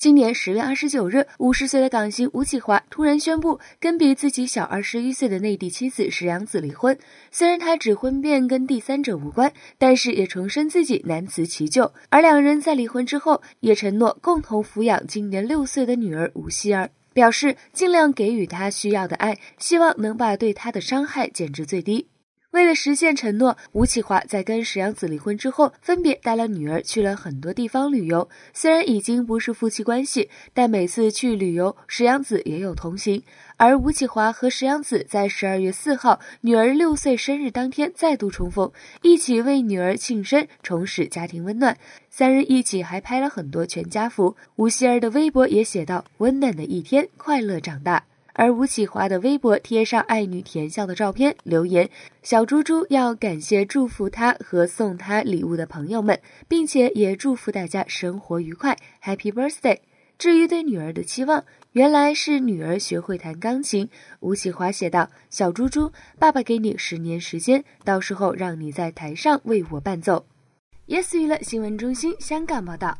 今年十月二十九日，五十岁的港星吴启华突然宣布跟比自己小二十一岁的内地妻子石凉子离婚。虽然他指婚变跟第三者无关，但是也重申自己难辞其咎。而两人在离婚之后也承诺共同抚养今年六岁的女儿吴希儿，表示尽量给予她需要的爱，希望能把对她的伤害减至最低。为了实现承诺，吴启华在跟石洋子离婚之后，分别带了女儿去了很多地方旅游。虽然已经不是夫妻关系，但每次去旅游，石洋子也有同行。而吴启华和石洋子在十二月四号，女儿六岁生日当天再度重逢，一起为女儿庆生，重拾家庭温暖。三人一起还拍了很多全家福。吴希儿的微博也写道：“温暖的一天，快乐长大。”而吴启华的微博贴上爱女甜笑的照片，留言：“小猪猪要感谢祝福他和送他礼物的朋友们，并且也祝福大家生活愉快，Happy Birthday。”至于对女儿的期望，原来是女儿学会弹钢琴。吴启华写道：“小猪猪，爸爸给你十年时间，到时候让你在台上为我伴奏。” Yes 娱乐新闻中心香港报道。